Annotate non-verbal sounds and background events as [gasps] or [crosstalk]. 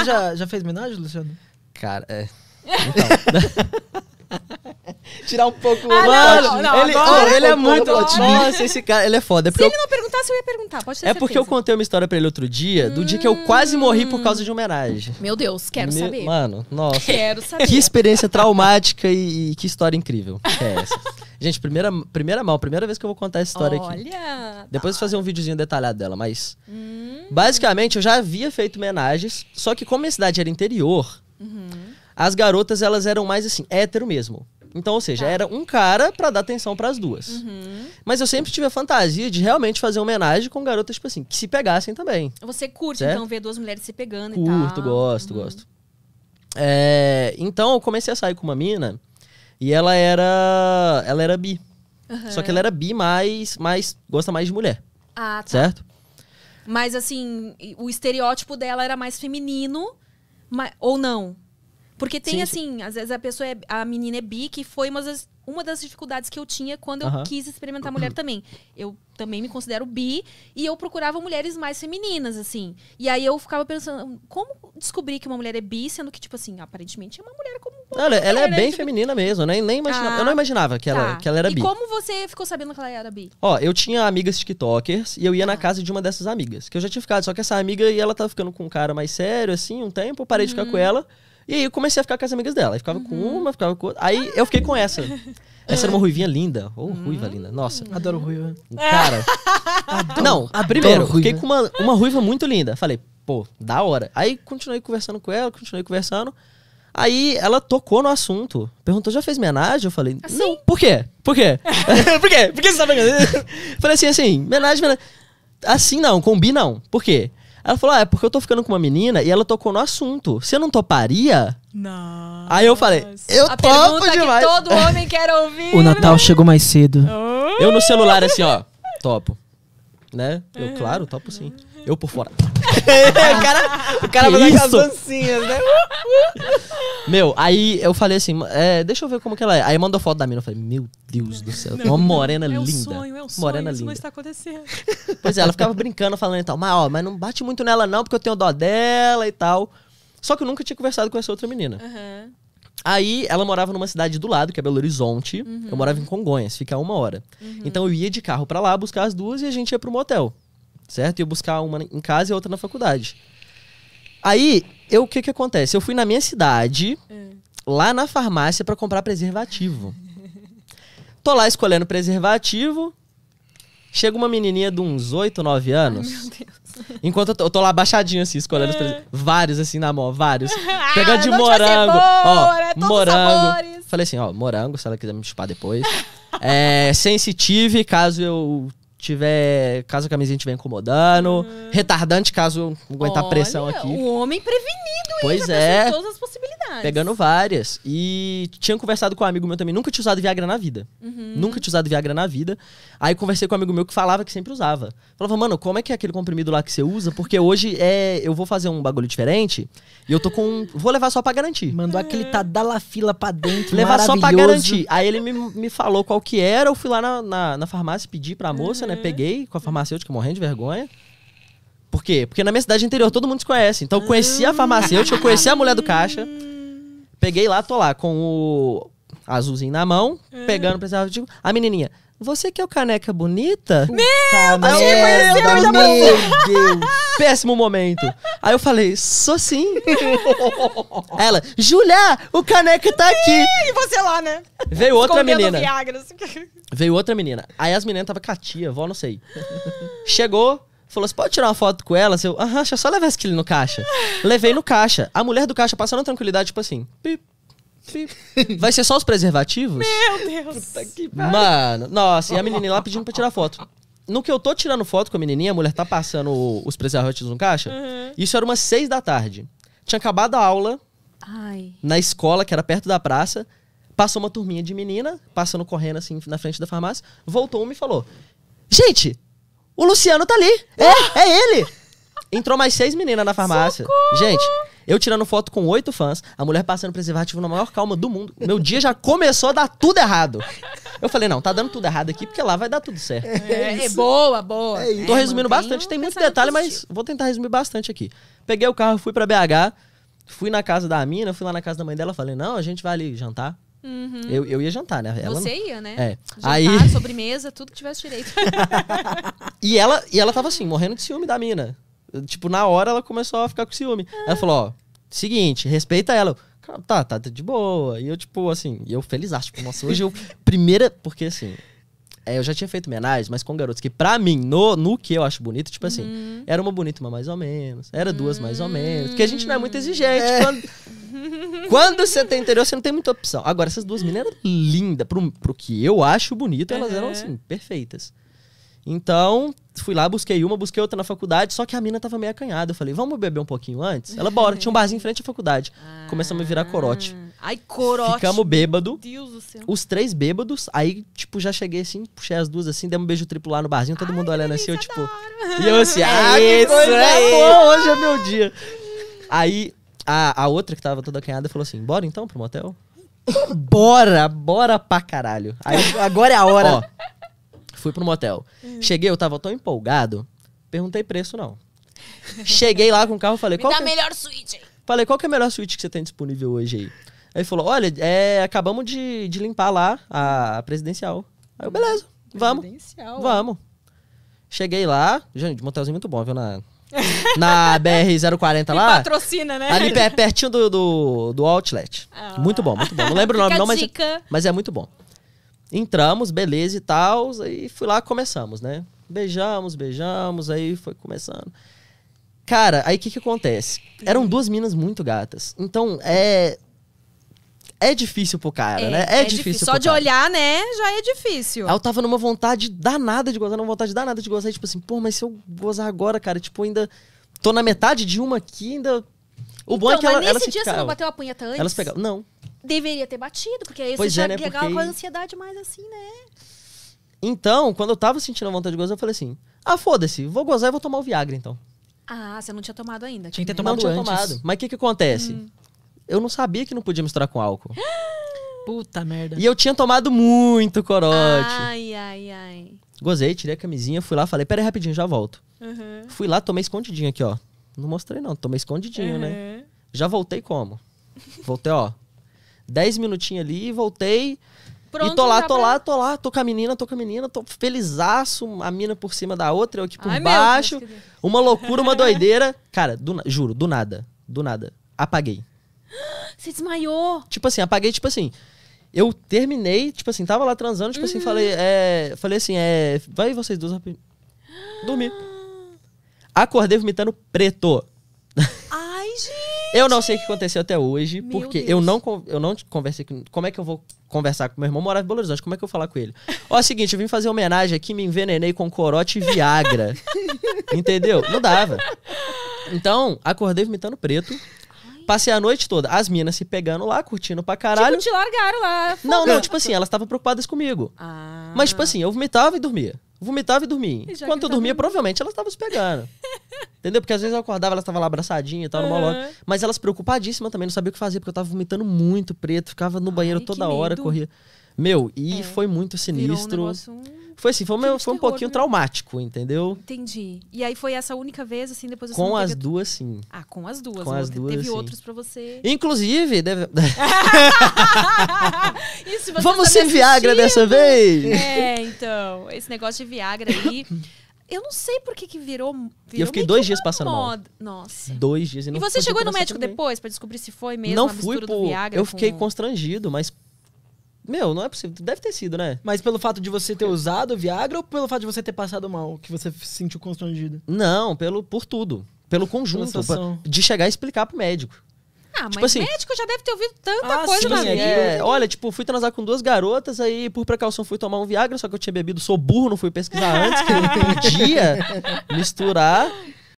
Você já, já fez homenagem, Luciano? Cara, é. Então. [laughs] Tirar um pouco ah, não, não, ele, agora, oh, ele é muito Nossa, esse cara, ele é foda. É Se eu, ele não perguntasse, eu ia perguntar, pode É porque eu contei uma história pra ele outro dia, do hum, dia que eu quase morri por causa de homenagem. Meu Deus, quero saber. Mano, nossa. Quero saber. Que experiência traumática e, e, que história incrível é essa. [laughs] Gente, primeira, primeira mal, primeira vez que eu vou contar essa história Olha, aqui. Olha! Depois tá. fazer um videozinho detalhado dela, mas... Hum. Basicamente, eu já havia feito homenagens, só que como a cidade era interior, uhum. as garotas elas eram mais assim, hétero mesmo. Então, ou seja, tá. era um cara para dar atenção para as duas. Uhum. Mas eu sempre tive a fantasia de realmente fazer homenagem com garotas, tipo assim, que se pegassem também. Você curte, certo? então, ver duas mulheres se pegando Curto, e tal. Curto, gosto, uhum. gosto. É, então, eu comecei a sair com uma mina e ela era ela era bi. Uhum. Só que ela era bi, mas, mas gosta mais de mulher. Ah, tá. Certo? Mas assim, o estereótipo dela era mais feminino, mas, ou não? Porque tem sim, assim, sim. às vezes a pessoa é, a menina é bi, que foi uma das, uma das dificuldades que eu tinha quando eu quis experimentar mulher também. Eu também me considero bi e eu procurava mulheres mais femininas, assim. E aí eu ficava pensando, como descobrir que uma mulher é bi, sendo que, tipo assim, aparentemente é uma mulher como. Uma ela, mulher, ela é né? bem tipo... feminina mesmo, nem, nem imaginava, ah, eu não imaginava que, tá. ela, que ela era e bi. E como você ficou sabendo que ela era bi? Ó, eu tinha amigas TikTokers e eu ia ah. na tá. casa de uma dessas amigas, que eu já tinha ficado, só que essa amiga e ela tava ficando com um cara mais sério, assim, um tempo, eu parei de ficar com uhum. ela. E aí eu comecei a ficar com as amigas dela. Aí ficava uhum. com uma, ficava com outra. Aí eu fiquei com essa. Ah. Essa era uma ruivinha linda. Ou uhum. oh, ruiva linda. Nossa. Adoro ruiva. Cara. Adoro, não, adoro primeiro, ruiva. fiquei com uma, uma ruiva muito linda. Falei, pô, da hora. Aí continuei conversando com ela, continuei conversando. Aí ela tocou no assunto. Perguntou, já fez homenagem? Eu falei, assim? não. Por quê? Por quê? [laughs] [laughs] por quê? Por que você tá brincando? [laughs] falei assim, assim, homenagem, homenagem. Assim não, combi não. Por quê? Ela falou: ah, é porque eu tô ficando com uma menina e ela tocou no assunto. Você não toparia? Não. Aí eu falei: eu a topo demais. Que todo [laughs] homem quer ouvir. O Natal chegou mais cedo. Eu no celular assim, ó, topo. Né? Eu, claro, topo sim. Eu por fora. [laughs] o cara, o cara vai dar as dancinhas, né? [laughs] Meu, aí eu falei assim, é, deixa eu ver como que ela é. Aí mandou foto da mina, eu falei, meu Deus do céu, tem uma morena é linda. É um sonho, é um sonho, morena isso linda. não está acontecendo. [laughs] Pois é, ela ficava brincando, falando e tal, mas, ó, mas não bate muito nela não, porque eu tenho dó dela e tal. Só que eu nunca tinha conversado com essa outra menina. Uhum. Aí ela morava numa cidade do lado, que é Belo Horizonte. Uhum. Eu morava em Congonhas, fica a uma hora. Uhum. Então eu ia de carro para lá buscar as duas e a gente ia pro motel certo? E eu buscar uma em casa e outra na faculdade. Aí, eu o que que acontece? Eu fui na minha cidade, hum. lá na farmácia para comprar preservativo. Tô lá escolhendo preservativo. Chega uma menininha de uns 8, 9 anos. Ai, meu Deus. Enquanto eu tô, eu tô lá baixadinho assim, escolhendo é. vários assim na mão, vários. Pegando [laughs] ah, de morango, cebola, ó, é morango. Falei assim, ó, morango, se ela quiser me chupar depois. [laughs] é sensitive, caso eu tiver. Caso a camisinha estiver incomodando. Hum. Retardante, caso aguentar Olha, pressão aqui. O homem prevenido, hein? Pois Já é. Todas as possibilidades várias. Pegando várias. E tinha conversado com um amigo meu também, nunca tinha usado Viagra na vida. Uhum. Nunca tinha usado Viagra na vida. Aí conversei com um amigo meu que falava que sempre usava. Falava, mano, como é que é aquele comprimido lá que você usa? Porque hoje é, eu vou fazer um bagulho diferente e eu tô com. Vou levar só pra garantir. Mandou uhum. aquele tadalafila pra dentro. Levar só pra garantir. Aí ele me, me falou qual que era, eu fui lá na, na, na farmácia, pedi pra moça, né? uhum. né? Peguei com a farmacêutica morrendo de vergonha. Por quê? Porque na minha cidade interior todo mundo se conhece. Então eu conheci a uhum. farmacêutica, eu conheci a mulher do caixa. Peguei lá, tô lá com o azulzinho na mão, hum. pegando o tipo A menininha, você que é o caneca bonita? Meu tá, Deus, Péssimo momento. Aí eu falei, sou sim. [laughs] Ela, Julia, o caneca tá aqui. E você lá, né? Veio outra menina. Assim. Veio outra menina. Aí as meninas tava com a tia, vó, não sei. [laughs] Chegou, Falou, você pode tirar uma foto com ela? Eu, aham, deixa eu só levar esse quilo no caixa. Levei no caixa. A mulher do caixa passando tranquilidade, tipo assim, pip, Vai ser só os preservativos? Meu Deus! Puta que Mano, nossa, e a menininha lá pedindo pra tirar foto. No que eu tô tirando foto com a menininha, a mulher tá passando os preservativos no caixa. Uhum. Isso era umas seis da tarde. Tinha acabado a aula Ai. na escola, que era perto da praça. Passou uma turminha de menina, passando correndo assim na frente da farmácia. Voltou uma e falou: Gente, o Luciano tá ali. É, ah! é ele. [laughs] Entrou mais seis meninas na farmácia. Socorro. Gente, eu tirando foto com oito fãs, a mulher passando preservativo na maior calma do mundo. Meu dia já começou a dar tudo errado. Eu falei, não, tá dando tudo errado aqui, porque lá vai dar tudo certo. É, é, é boa, boa. É, é Tô resumindo é, bastante, tem muito detalhe, mas vou tentar resumir bastante aqui. Peguei o carro, fui para BH, fui na casa da mina, fui lá na casa da mãe dela, falei, não, a gente vai ali jantar. Uhum. Eu, eu ia jantar, né? Ela Você não... ia, né? É. Jantar, Aí... sobremesa, tudo que tivesse direito. [laughs] e, ela, e ela tava assim, morrendo de ciúme da mina. Tipo, na hora ela começou a ficar com ciúme. Ah. Ela falou, ó, seguinte, respeita ela. Eu, tá, tá de boa. E eu, tipo, assim, eu feliz, acho. Tipo, nossa, hoje eu... [laughs] Primeira... Porque, assim, é, eu já tinha feito menais, mas com garotos que, pra mim, no, no que eu acho bonito, tipo assim, uhum. era uma bonita, uma mais ou menos, era duas mais ou menos. Hum. Porque a gente não é muito exigente. É. Quando, quando você tem tá interior, você não tem muita opção. Agora, essas duas meninas eram lindas. Pro, pro que eu acho bonito, elas eram, assim, perfeitas. Então, fui lá, busquei uma, busquei outra na faculdade, só que a mina tava meio acanhada. Eu falei, vamos beber um pouquinho antes? Ela, bora, tinha um barzinho em frente à faculdade. Ah, Começamos a virar corote. Ai, corote. Ficamos bêbado. Deus do céu. Os três bêbados. Aí, tipo, já cheguei assim, puxei as duas assim, dei um beijo triplo lá no barzinho, todo ai, mundo olhando assim, eu, é tipo. E eu assim, [laughs] é ah, isso, é boa, hoje é meu dia. [laughs] Aí, a, a outra que tava toda canhada falou assim: bora então pro motel? [laughs] bora, bora pra caralho. Aí, agora é a hora. Ó, fui pro motel. Hum. Cheguei, eu tava tão empolgado, perguntei preço não. Cheguei lá com o carro falei: [laughs] Me qual dá a é? melhor suíte. Falei: qual que é a melhor suíte que você tem disponível hoje aí? Aí falou: olha, é, acabamos de, de limpar lá a, presidencial. Aí eu, beleza, vamos. Vamos. Cheguei lá, gente, motelzinho muito bom, viu? Na, na BR-040 lá. patrocina, né? Ali é pertinho do, do, do outlet. Ah, muito bom, muito bom. Não lembro o nome, não, mas, é mas é muito bom. Entramos, beleza e tal. E fui lá, começamos, né? Beijamos, beijamos, aí foi começando. Cara, aí o que, que acontece? Eram duas minas muito gatas. Então, é é difícil pro cara, é, né? É, é, é difícil. Só de cara. olhar, né, já é difícil. Aí eu tava numa vontade danada de gozar, numa vontade danada de gozar. E, tipo assim, pô, mas se eu gozar agora, cara, tipo, ainda tô na metade de uma aqui, ainda. O então, bom é então, que mas nesse ela dia ficava. você não bateu a punheta antes? Elas pegavam. Não. Deveria ter batido, porque aí pois você é, já né, pegava porque... com a ansiedade mais assim, né? Então, quando eu tava sentindo a vontade de gozar, eu falei assim: ah, foda-se, vou gozar e vou tomar o Viagra então. Ah, você não tinha tomado ainda. Tinha que ter tomado não tinha tomado. Mas o que que acontece? Hum eu não sabia que não podia misturar com álcool. [gasps] Puta merda. E eu tinha tomado muito corote. Ai, ai, ai. Gozei, tirei a camisinha, fui lá, falei, pera aí rapidinho, já volto. Uhum. Fui lá, tomei escondidinho aqui, ó. Não mostrei não, tomei escondidinho, né? uhum. né? Já voltei como? Voltei, ó. Dez minutinhos ali, voltei. Pronto, e tô lá, tô lá, tô lá, tô com a menina, tô com a menina, tô felizaço, a mina por cima da outra, eu aqui por Ai, baixo. Deus, uma loucura, uma doideira. Cara, do, juro, do nada, do nada. Apaguei. [gasps] Você desmaiou! Tipo assim, apaguei, tipo assim. Eu terminei, tipo assim, tava lá transando, tipo uhum. assim, falei, uhum. é, falei assim, é, vai vocês duas rapidinho. Dormi. Acordei vomitando preto. [laughs] Ai, gente! eu não sei o que aconteceu até hoje, meu porque Deus. eu não, eu não conversei com. Como é que eu vou conversar com meu irmão? Morava em Belo Horizonte, como é que eu vou falar com ele? Ó, é o seguinte, eu vim fazer homenagem aqui, me envenenei com corote e Viagra. [laughs] Entendeu? Não dava. Então, acordei vomitando preto passei a noite toda, as minas se pegando lá, curtindo pra caralho. Tipo, te largaram lá. Não, não, tipo assim, elas estavam preocupadas comigo. Ah. Mas, tipo assim, eu vomitava e dormia. Vomitava e dormia. Enquanto eu dormia, tá provavelmente elas estavam se pegando. [laughs] Entendeu? Porque às vezes eu acordava, elas estavam lá abraçadinhas e tal, uhum. numa Mas elas preocupadíssimas também, não sabia o que fazer, porque eu tava vomitando muito preto, ficava no Ai, banheiro toda hora, corria. Meu, e é. foi muito sinistro. Virou um negócio... Foi assim, foi, meu, foi um terror, pouquinho né? traumático, entendeu? Entendi. E aí foi essa única vez, assim, depois Com as teve... duas, sim. Ah, com as duas. Com as duas, Teve sim. outros pra você. Inclusive, deve... [laughs] [laughs] Isso, Vamos tá ser Viagra dessa vez? É, então. Esse negócio de Viagra aí... [coughs] Eu não sei por que, que virou, virou. eu fiquei dois dias passando moda. mal. Nossa. Dois dias e não E você chegou no médico também. depois para descobrir se foi mesmo? Não fui por. eu fiquei com... constrangido, mas meu, não é possível. Deve ter sido, né? Mas pelo fato de você ter usado Viagra ou pelo fato de você ter passado mal, que você se sentiu constrangido? Não, pelo por tudo. Pelo conjunto. pra- de chegar e explicar pro médico. Ah, tipo mas Tipo assim- médico já deve ter ouvido tanta Ah, coisa Tipo na é vida. Né? é, olha, tipo, fui transar com duas garotas, aí por precaução fui tomar um Viagra, só que eu tinha bebido, sou burro, não fui pesquisar antes, que eu não podia misturar.